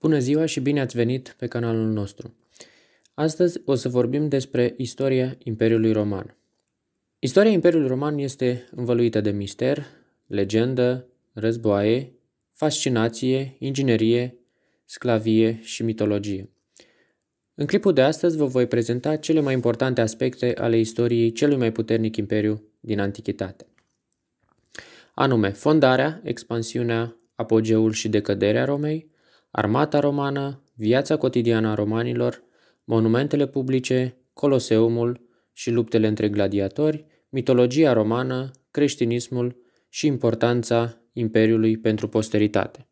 Bună ziua și bine ați venit pe canalul nostru! Astăzi o să vorbim despre istoria Imperiului Roman. Istoria Imperiului Roman este învăluită de mister, legendă, războaie, fascinație, inginerie, sclavie și mitologie. În clipul de astăzi vă voi prezenta cele mai importante aspecte ale istoriei celui mai puternic imperiu din antichitate. Anume, fondarea, expansiunea, apogeul și decăderea Romei, armata romană, viața cotidiană a romanilor, monumentele publice, Coloseumul și luptele între gladiatori, mitologia romană, creștinismul și importanța Imperiului pentru posteritate.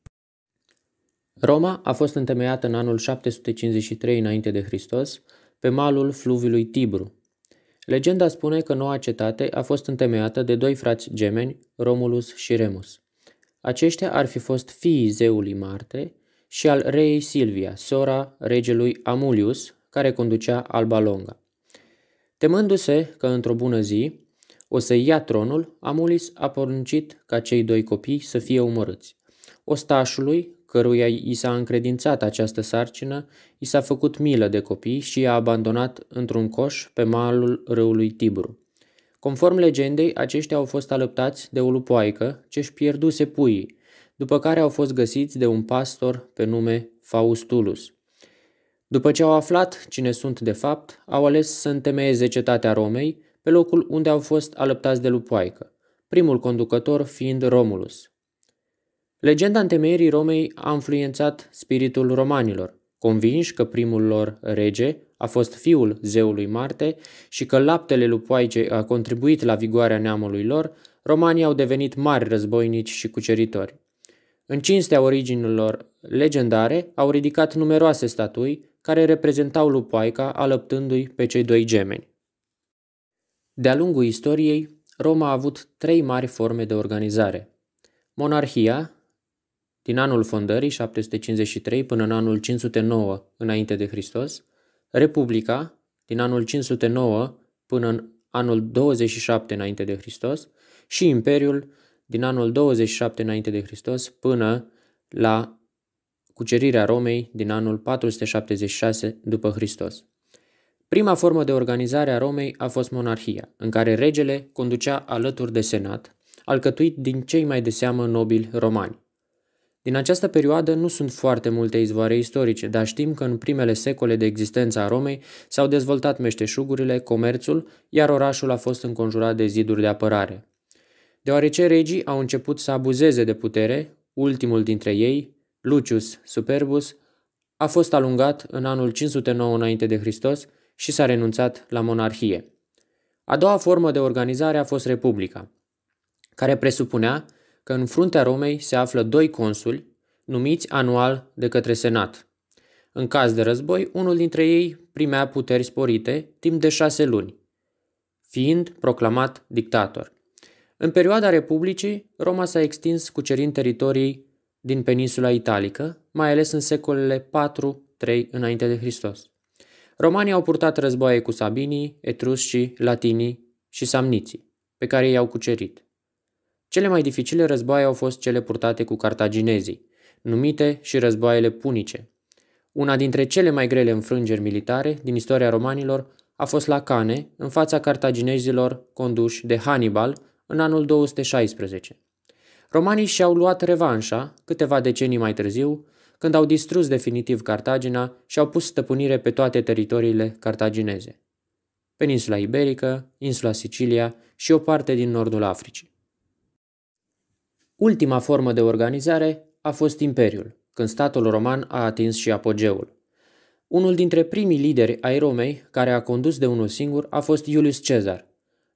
Roma a fost întemeiată în anul 753 înainte de Hristos, pe malul fluviului Tibru. Legenda spune că noua cetate a fost întemeiată de doi frați gemeni, Romulus și Remus. Aceștia ar fi fost fiii zeului Marte, și al rei Silvia, sora regelui Amulius, care conducea Alba Longa. Temându-se că într-o bună zi o să ia tronul, Amulis a poruncit ca cei doi copii să fie omorâți. Ostașului, căruia i s-a încredințat această sarcină, i s-a făcut milă de copii și i-a abandonat într-un coș pe malul râului Tibru. Conform legendei, aceștia au fost alăptați de o lupoaică ce își pierduse puii, după care au fost găsiți de un pastor pe nume Faustulus. După ce au aflat cine sunt de fapt, au ales să întemeieze cetatea Romei pe locul unde au fost alăptați de lupoaică, primul conducător fiind Romulus. Legenda întemeierii Romei a influențat spiritul romanilor, convinși că primul lor rege a fost fiul zeului Marte și că laptele lupoaice a contribuit la vigoarea neamului lor, romanii au devenit mari războinici și cuceritori. În cinstea originilor legendare, au ridicat numeroase statui care reprezentau lupoaica alăptându-i pe cei doi gemeni. De-a lungul istoriei, Roma a avut trei mari forme de organizare. Monarhia, din anul fondării 753 până în anul 509 înainte de Hristos, Republica, din anul 509 până în anul 27 înainte de Hristos, și Imperiul din anul 27 înainte de Hristos până la cucerirea Romei din anul 476 după Hristos. Prima formă de organizare a Romei a fost monarhia, în care regele conducea alături de senat, alcătuit din cei mai de seamă nobili romani. Din această perioadă nu sunt foarte multe izvoare istorice, dar știm că în primele secole de existență a Romei s-au dezvoltat meșteșugurile, comerțul, iar orașul a fost înconjurat de ziduri de apărare. Deoarece regii au început să abuzeze de putere, ultimul dintre ei, Lucius Superbus, a fost alungat în anul 509 înainte de Hristos și s-a renunțat la monarhie. A doua formă de organizare a fost Republica, care presupunea că în fruntea Romei se află doi consuli, numiți anual de către Senat. În caz de război, unul dintre ei primea puteri sporite timp de șase luni, fiind proclamat dictator. În perioada Republicii, Roma s-a extins cucerind teritorii din peninsula italică, mai ales în secolele 4-3 înainte de Hristos. Romanii au purtat războaie cu sabinii, etruscii, latinii și samniții, pe care i-au cucerit. Cele mai dificile războaie au fost cele purtate cu cartaginezii, numite și războaiele punice. Una dintre cele mai grele înfrângeri militare din istoria romanilor a fost la Cane, în fața cartaginezilor conduși de Hannibal, în anul 216. Romanii și-au luat revanșa câteva decenii mai târziu, când au distrus definitiv Cartagina și au pus stăpânire pe toate teritoriile cartagineze. Peninsula Iberică, insula Sicilia și o parte din nordul Africii. Ultima formă de organizare a fost Imperiul, când statul roman a atins și apogeul. Unul dintre primii lideri ai Romei, care a condus de unul singur, a fost Iulius Cezar,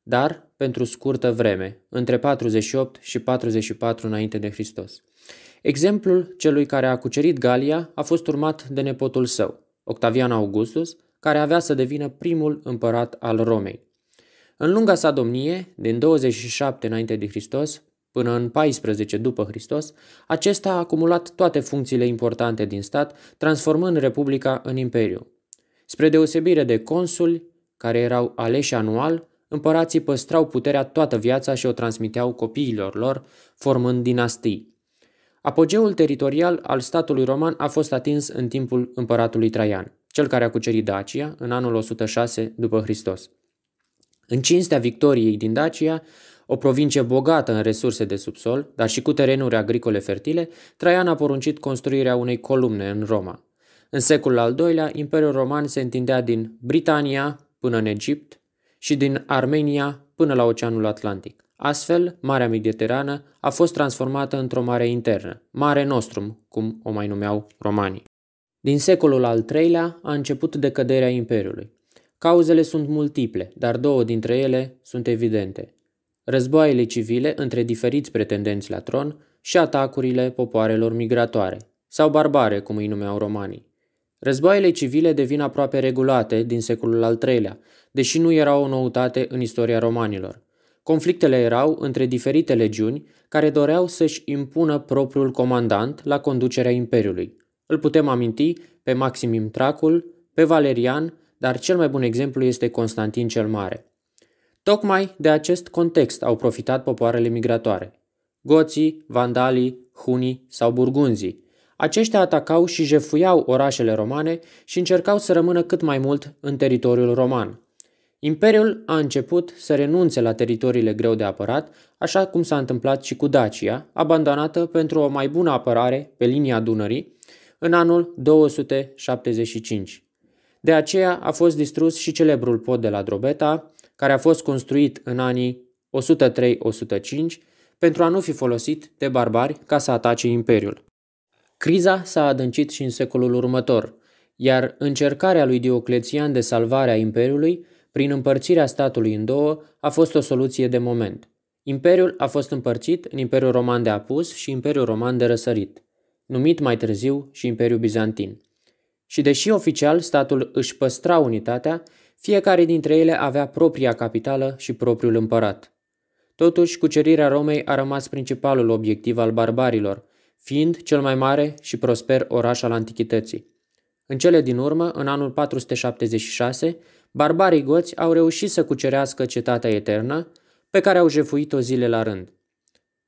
dar pentru scurtă vreme, între 48 și 44 înainte de Hristos. Exemplul celui care a cucerit Galia a fost urmat de nepotul său, Octavian Augustus, care avea să devină primul împărat al Romei. În lunga sa domnie, din 27 înainte de Hristos până în 14 după Hristos, acesta a acumulat toate funcțiile importante din stat, transformând Republica în imperiu. Spre deosebire de consuli, care erau aleși anual, Împărații păstrau puterea toată viața și o transmiteau copiilor lor, formând dinastii. Apogeul teritorial al statului roman a fost atins în timpul împăratului Traian, cel care a cucerit Dacia în anul 106 după Hristos. În cinstea victoriei din Dacia, o provincie bogată în resurse de subsol, dar și cu terenuri agricole fertile, Traian a poruncit construirea unei columne în Roma. În secolul al II-lea, Imperiul Roman se întindea din Britania până în Egipt, și din Armenia până la Oceanul Atlantic. Astfel, Marea Mediterană a fost transformată într-o mare internă, Mare Nostrum, cum o mai numeau romanii. Din secolul al III-lea a început decăderea Imperiului. Cauzele sunt multiple, dar două dintre ele sunt evidente. Războaiele civile între diferiți pretendenți la tron și atacurile popoarelor migratoare, sau barbare, cum îi numeau romanii. Războaiele civile devin aproape regulate din secolul al III-lea, deși nu erau o noutate în istoria romanilor. Conflictele erau între diferite legiuni care doreau să-și impună propriul comandant la conducerea imperiului. Îl putem aminti pe Maximim Tracul, pe Valerian, dar cel mai bun exemplu este Constantin cel Mare. Tocmai de acest context au profitat popoarele migratoare. Goții, vandalii, hunii sau burgunzii – aceștia atacau și jefuiau orașele romane și încercau să rămână cât mai mult în teritoriul roman. Imperiul a început să renunțe la teritoriile greu de apărat, așa cum s-a întâmplat și cu Dacia, abandonată pentru o mai bună apărare pe linia Dunării, în anul 275. De aceea a fost distrus și celebrul pod de la Drobeta, care a fost construit în anii 103-105 pentru a nu fi folosit de barbari ca să atace imperiul. Criza s-a adâncit și în secolul următor, iar încercarea lui Dioclețian de salvare a Imperiului, prin împărțirea statului în două, a fost o soluție de moment. Imperiul a fost împărțit în Imperiul Roman de Apus și Imperiul Roman de Răsărit, numit mai târziu și Imperiul Bizantin. Și deși oficial statul își păstra unitatea, fiecare dintre ele avea propria capitală și propriul împărat. Totuși, cucerirea Romei a rămas principalul obiectiv al barbarilor, fiind cel mai mare și prosper oraș al antichității. În cele din urmă, în anul 476, barbarii goți au reușit să cucerească cetatea eternă, pe care au jefuit-o zile la rând.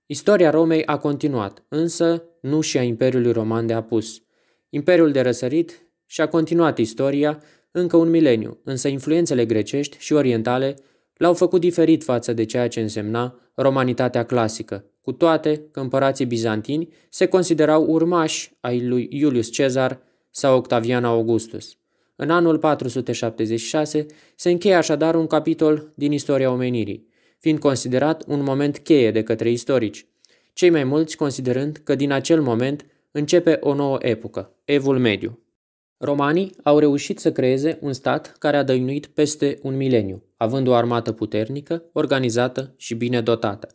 Istoria Romei a continuat, însă nu și a Imperiului Roman de apus. Imperiul de răsărit și-a continuat istoria încă un mileniu, însă influențele grecești și orientale l-au făcut diferit față de ceea ce însemna romanitatea clasică, cu toate că împărații bizantini se considerau urmași ai lui Iulius Cezar sau Octavian Augustus. În anul 476 se încheie așadar un capitol din istoria omenirii, fiind considerat un moment cheie de către istorici, cei mai mulți considerând că din acel moment începe o nouă epocă, Evul Mediu. Romanii au reușit să creeze un stat care a dăinuit peste un mileniu, având o armată puternică, organizată și bine dotată.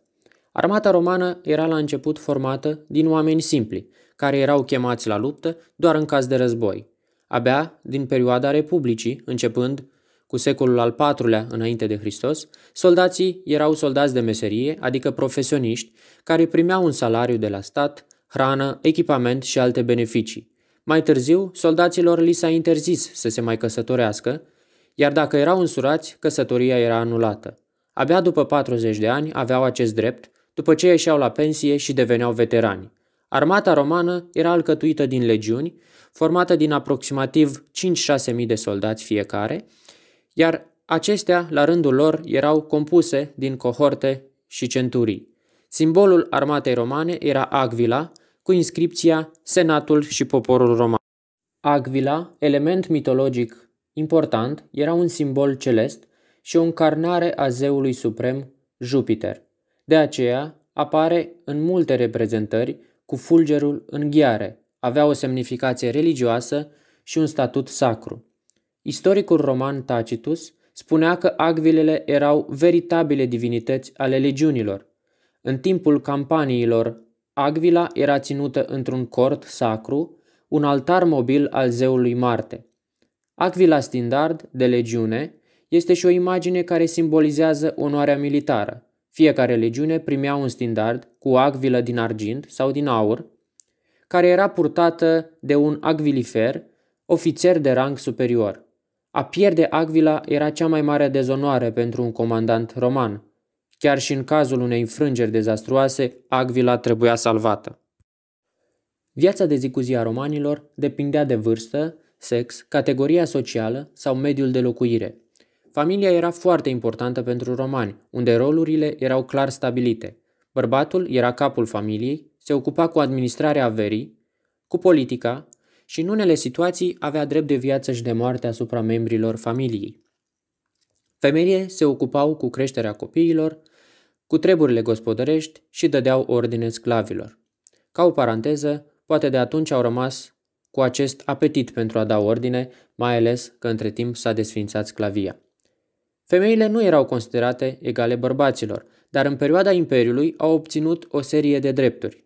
Armata romană era la început formată din oameni simpli, care erau chemați la luptă doar în caz de război. Abia din perioada Republicii, începând cu secolul al IV-lea înainte de Hristos, soldații erau soldați de meserie, adică profesioniști, care primeau un salariu de la stat, hrană, echipament și alte beneficii. Mai târziu, soldaților li s-a interzis să se mai căsătorească, iar dacă erau însurați, căsătoria era anulată. Abia după 40 de ani aveau acest drept, după ce ieșeau la pensie și deveneau veterani. Armata romană era alcătuită din legiuni, formată din aproximativ 5 6000 mii de soldați fiecare, iar acestea, la rândul lor, erau compuse din cohorte și centurii. Simbolul armatei romane era Agvila, cu inscripția Senatul și poporul roman. Agvila, element mitologic important, era un simbol celest și o încarnare a zeului suprem Jupiter. De aceea, apare în multe reprezentări cu fulgerul în ghiare, avea o semnificație religioasă și un statut sacru. Istoricul roman Tacitus spunea că agvilele erau veritabile divinități ale legiunilor. În timpul campaniilor, agvila era ținută într-un cort sacru, un altar mobil al zeului Marte. Agvila standard de legiune este și o imagine care simbolizează onoarea militară. Fiecare legiune primea un standard cu agvilă din argint sau din aur, care era purtată de un agvilifer, ofițer de rang superior. A pierde agvila era cea mai mare dezonoare pentru un comandant roman. Chiar și în cazul unei înfrângeri dezastruoase, agvila trebuia salvată. Viața de zi cu zi a romanilor depindea de vârstă, sex, categoria socială sau mediul de locuire – Familia era foarte importantă pentru romani, unde rolurile erau clar stabilite. Bărbatul era capul familiei, se ocupa cu administrarea averii, cu politica și în unele situații avea drept de viață și de moarte asupra membrilor familiei. Femeile se ocupau cu creșterea copiilor, cu treburile gospodărești și dădeau ordine sclavilor. Ca o paranteză, poate de atunci au rămas cu acest apetit pentru a da ordine, mai ales că între timp s-a desfințat sclavia. Femeile nu erau considerate egale bărbaților, dar în perioada Imperiului au obținut o serie de drepturi.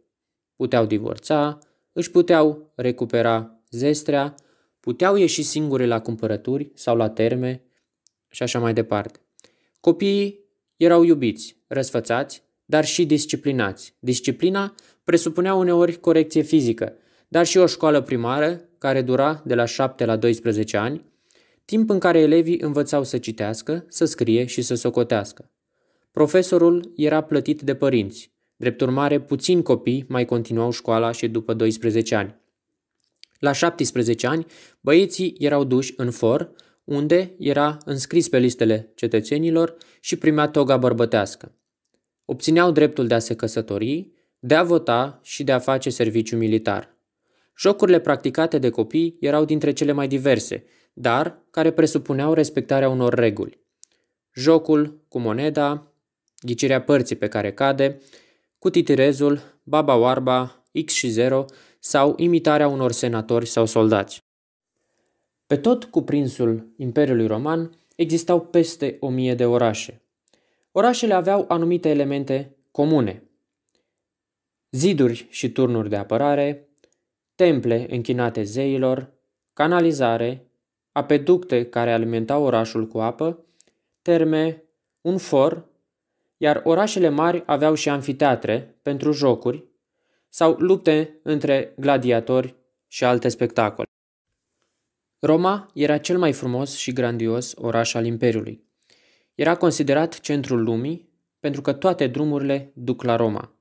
Puteau divorța, își puteau recupera zestrea, puteau ieși singure la cumpărături sau la terme și așa mai departe. Copiii erau iubiți, răsfățați, dar și disciplinați. Disciplina presupunea uneori corecție fizică, dar și o școală primară care dura de la 7 la 12 ani, timp în care elevii învățau să citească, să scrie și să socotească. Profesorul era plătit de părinți, drept urmare puțini copii mai continuau școala și după 12 ani. La 17 ani, băieții erau duși în for, unde era înscris pe listele cetățenilor și primea toga bărbătească. Obțineau dreptul de a se căsători, de a vota și de a face serviciu militar. Jocurile practicate de copii erau dintre cele mai diverse – dar care presupuneau respectarea unor reguli. Jocul cu moneda, ghicirea părții pe care cade, cu titirezul, baba oarba, X și 0 sau imitarea unor senatori sau soldați. Pe tot cuprinsul Imperiului Roman existau peste o mie de orașe. Orașele aveau anumite elemente comune. Ziduri și turnuri de apărare, temple închinate zeilor, canalizare, apeducte care alimentau orașul cu apă, terme, un for, iar orașele mari aveau și anfiteatre pentru jocuri sau lupte între gladiatori și alte spectacole. Roma era cel mai frumos și grandios oraș al Imperiului. Era considerat centrul lumii pentru că toate drumurile duc la Roma.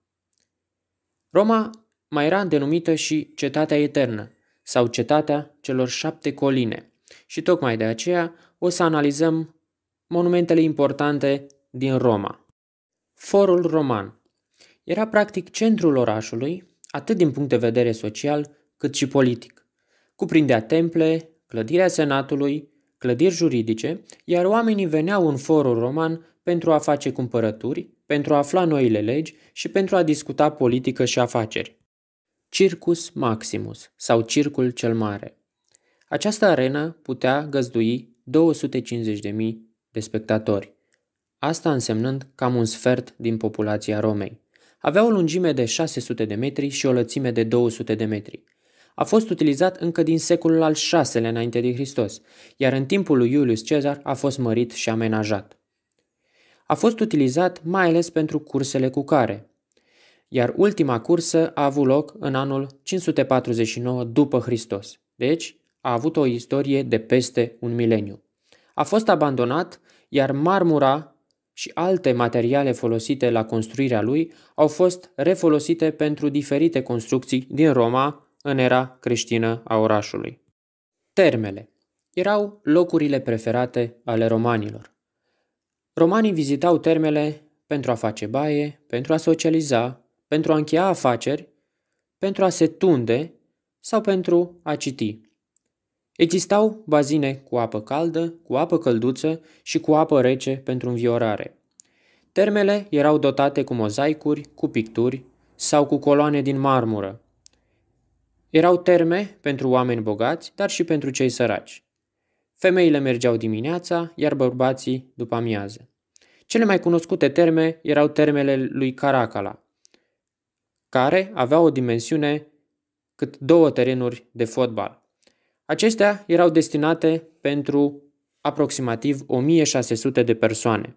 Roma mai era denumită și Cetatea Eternă sau Cetatea celor șapte coline – și tocmai de aceea o să analizăm monumentele importante din Roma. Forul roman era practic centrul orașului, atât din punct de vedere social cât și politic. Cuprindea temple, clădirea senatului, clădiri juridice, iar oamenii veneau în forul roman pentru a face cumpărături, pentru a afla noile legi și pentru a discuta politică și afaceri. Circus Maximus sau Circul cel Mare această arenă putea găzdui 250.000 de spectatori, asta însemnând cam un sfert din populația Romei. Avea o lungime de 600 de metri și o lățime de 200 de metri. A fost utilizat încă din secolul al VI-lea înainte de Hristos, iar în timpul lui Iulius Cezar a fost mărit și amenajat. A fost utilizat mai ales pentru cursele cu care, iar ultima cursă a avut loc în anul 549 după Hristos, deci a avut o istorie de peste un mileniu. A fost abandonat, iar marmura și alte materiale folosite la construirea lui au fost refolosite pentru diferite construcții din Roma în era creștină a orașului. Termele erau locurile preferate ale romanilor. Romanii vizitau termele pentru a face baie, pentru a socializa, pentru a încheia afaceri, pentru a se tunde sau pentru a citi. Existau bazine cu apă caldă, cu apă călduță și cu apă rece pentru înviorare. Termele erau dotate cu mozaicuri, cu picturi sau cu coloane din marmură. Erau terme pentru oameni bogați, dar și pentru cei săraci. Femeile mergeau dimineața, iar bărbații după amiază. Cele mai cunoscute terme erau termele lui Caracala, care avea o dimensiune cât două terenuri de fotbal. Acestea erau destinate pentru aproximativ 1600 de persoane.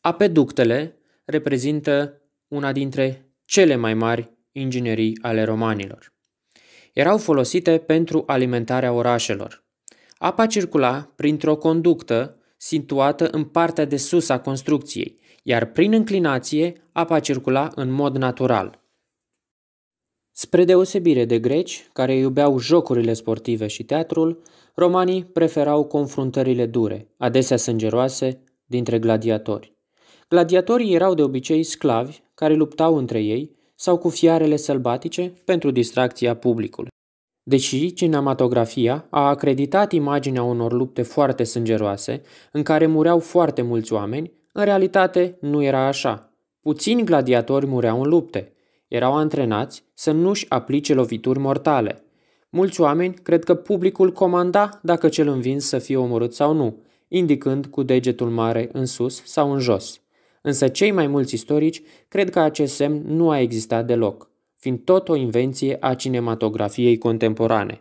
Apeductele reprezintă una dintre cele mai mari inginerii ale romanilor. Erau folosite pentru alimentarea orașelor. Apa circula printr-o conductă situată în partea de sus a construcției, iar prin înclinație apa circula în mod natural. Spre deosebire de greci, care iubeau jocurile sportive și teatrul, romanii preferau confruntările dure, adesea sângeroase, dintre gladiatori. Gladiatorii erau de obicei sclavi care luptau între ei sau cu fiarele sălbatice pentru distracția publicului. Deși cinematografia a acreditat imaginea unor lupte foarte sângeroase, în care mureau foarte mulți oameni, în realitate nu era așa. Puțini gladiatori mureau în lupte, erau antrenați să nu-și aplice lovituri mortale. Mulți oameni cred că publicul comanda dacă cel învins să fie omorât sau nu, indicând cu degetul mare în sus sau în jos. Însă cei mai mulți istorici cred că acest semn nu a existat deloc, fiind tot o invenție a cinematografiei contemporane.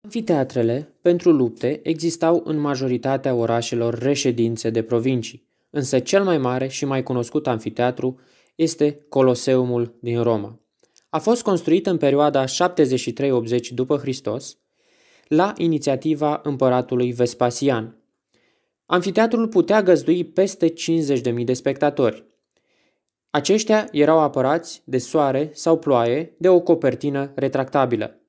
Amfiteatrele pentru lupte existau în majoritatea orașelor reședințe de provincii, însă cel mai mare și mai cunoscut amfiteatru este Coloseumul din Roma. A fost construit în perioada 73-80 după Hristos, la inițiativa împăratului Vespasian. Amfiteatrul putea găzdui peste 50.000 de spectatori. Aceștia erau apărați de soare sau ploaie de o copertină retractabilă.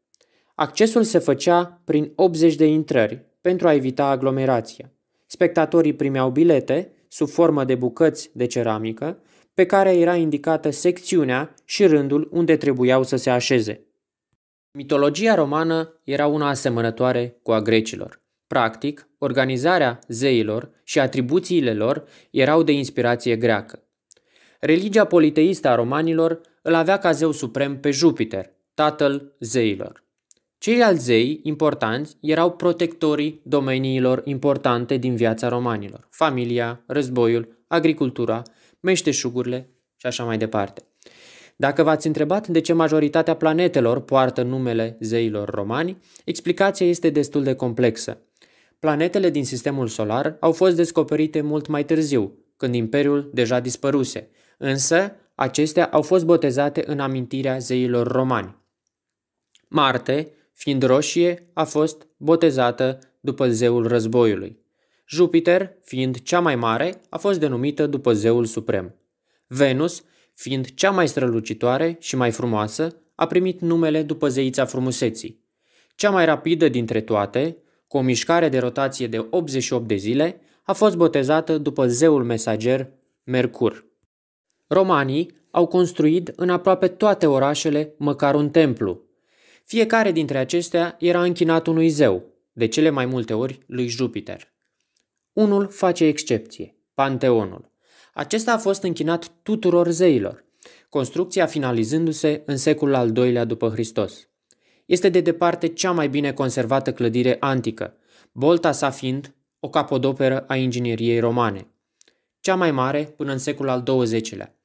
Accesul se făcea prin 80 de intrări pentru a evita aglomerația. Spectatorii primeau bilete sub formă de bucăți de ceramică pe care era indicată secțiunea și rândul unde trebuiau să se așeze. Mitologia romană era una asemănătoare cu a grecilor. Practic, organizarea zeilor și atribuțiile lor erau de inspirație greacă. Religia politeistă a romanilor îl avea ca zeu suprem pe Jupiter, tatăl zeilor. Ceilalți zei importanți erau protectorii domeniilor importante din viața romanilor, familia, războiul, agricultura meșteșugurile și așa mai departe. Dacă v-ați întrebat de ce majoritatea planetelor poartă numele zeilor romani, explicația este destul de complexă. Planetele din sistemul solar au fost descoperite mult mai târziu, când imperiul deja dispăruse, însă acestea au fost botezate în amintirea zeilor romani. Marte, fiind roșie, a fost botezată după zeul războiului. Jupiter, fiind cea mai mare, a fost denumită după zeul suprem. Venus, fiind cea mai strălucitoare și mai frumoasă, a primit numele după zeița frumuseții. Cea mai rapidă dintre toate, cu o mișcare de rotație de 88 de zile, a fost botezată după zeul mesager Mercur. Romanii au construit în aproape toate orașele măcar un templu. Fiecare dintre acestea era închinat unui zeu, de cele mai multe ori lui Jupiter. Unul face excepție, Panteonul. Acesta a fost închinat tuturor zeilor, construcția finalizându-se în secolul al II-lea după Hristos. Este de departe cea mai bine conservată clădire antică, bolta sa fiind o capodoperă a ingineriei romane, cea mai mare până în secolul al XX-lea.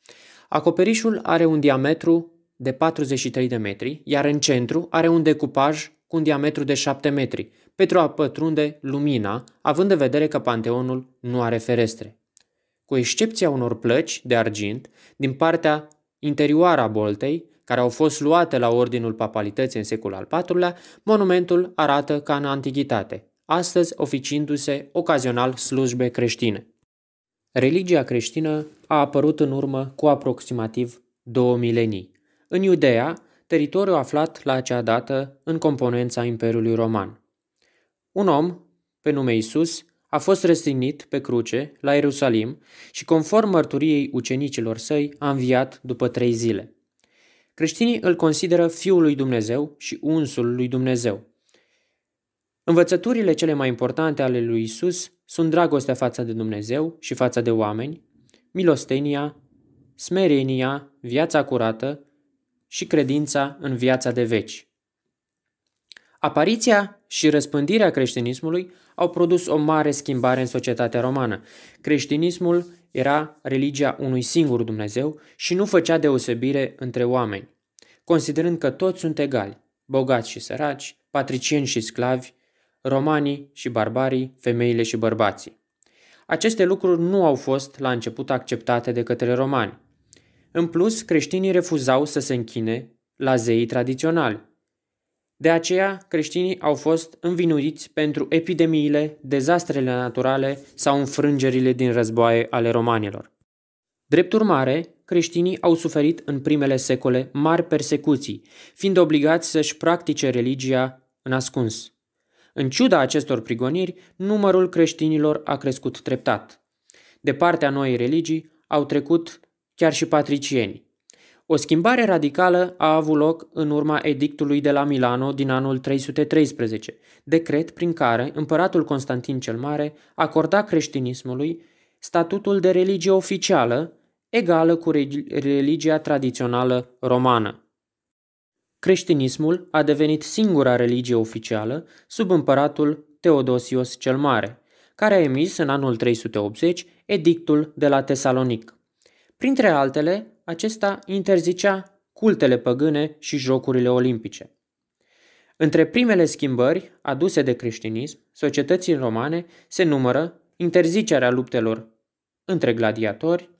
Acoperișul are un diametru de 43 de metri, iar în centru are un decupaj cu un diametru de 7 metri, pentru a pătrunde lumina, având în vedere că Panteonul nu are ferestre. Cu excepția unor plăci de argint din partea interioară a boltei, care au fost luate la ordinul papalității în secolul al IV-lea, monumentul arată ca în antichitate, astăzi oficindu-se ocazional slujbe creștine. Religia creștină a apărut în urmă cu aproximativ două milenii. În Iudea, teritoriul aflat la acea dată în componența Imperiului Roman. Un om, pe nume Isus, a fost răstignit pe cruce la Ierusalim și, conform mărturiei ucenicilor săi, a înviat după trei zile. Creștinii îl consideră Fiul lui Dumnezeu și unsul lui Dumnezeu. Învățăturile cele mai importante ale lui Isus sunt dragostea față de Dumnezeu și față de oameni, milostenia, smerenia, viața curată și credința în viața de veci. Apariția și răspândirea creștinismului au produs o mare schimbare în societatea romană. Creștinismul era religia unui singur Dumnezeu și nu făcea deosebire între oameni, considerând că toți sunt egali, bogați și săraci, patricieni și sclavi, romanii și barbarii, femeile și bărbații. Aceste lucruri nu au fost la început acceptate de către romani. În plus, creștinii refuzau să se închine la zeii tradiționali, de aceea, creștinii au fost învinuiți pentru epidemiile, dezastrele naturale sau înfrângerile din războaie ale romanilor. Drept urmare, creștinii au suferit în primele secole mari persecuții, fiind obligați să-și practice religia în ascuns. În ciuda acestor prigoniri, numărul creștinilor a crescut treptat. De partea noii religii au trecut chiar și patricieni, o schimbare radicală a avut loc în urma edictului de la Milano din anul 313, decret prin care împăratul Constantin cel Mare acorda creștinismului statutul de religie oficială egală cu religia tradițională romană. Creștinismul a devenit singura religie oficială sub împăratul Teodosios cel Mare, care a emis în anul 380 edictul de la Tesalonic. Printre altele, acesta interzicea cultele păgâne și jocurile olimpice. Între primele schimbări aduse de creștinism, societății romane se numără interzicerea luptelor între gladiatori,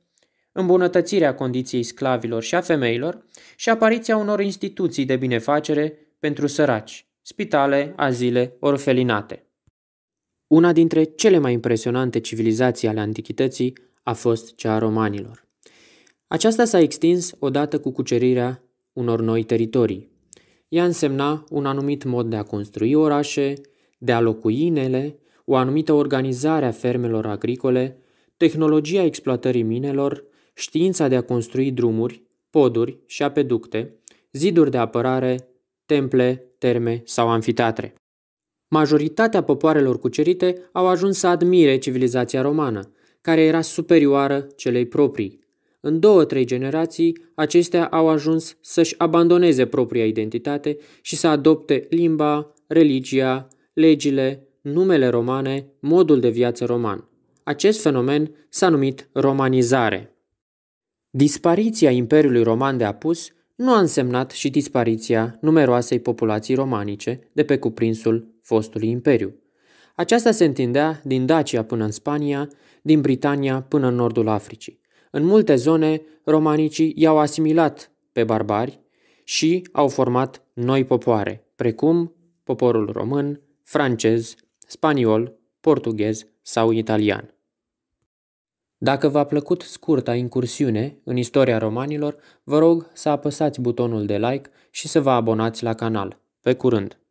îmbunătățirea condiției sclavilor și a femeilor și apariția unor instituții de binefacere pentru săraci, spitale, azile, orfelinate. Una dintre cele mai impresionante civilizații ale antichității a fost cea a romanilor. Aceasta s-a extins odată cu cucerirea unor noi teritorii. Ea însemna un anumit mod de a construi orașe, de a locui inele, o anumită organizare a fermelor agricole, tehnologia exploatării minelor, știința de a construi drumuri, poduri și apeducte, ziduri de apărare, temple, terme sau anfiteatre. Majoritatea popoarelor cucerite au ajuns să admire civilizația romană, care era superioară celei proprii, în două-trei generații, acestea au ajuns să-și abandoneze propria identitate și să adopte limba, religia, legile, numele romane, modul de viață roman. Acest fenomen s-a numit romanizare. Dispariția Imperiului Roman de apus nu a însemnat și dispariția numeroasei populații romanice de pe cuprinsul fostului imperiu. Aceasta se întindea din Dacia până în Spania, din Britania până în nordul Africii. În multe zone, romanicii i-au asimilat pe barbari și au format noi popoare, precum poporul român, francez, spaniol, portughez sau italian. Dacă v-a plăcut scurta incursiune în istoria romanilor, vă rog să apăsați butonul de like și să vă abonați la canal. Pe curând!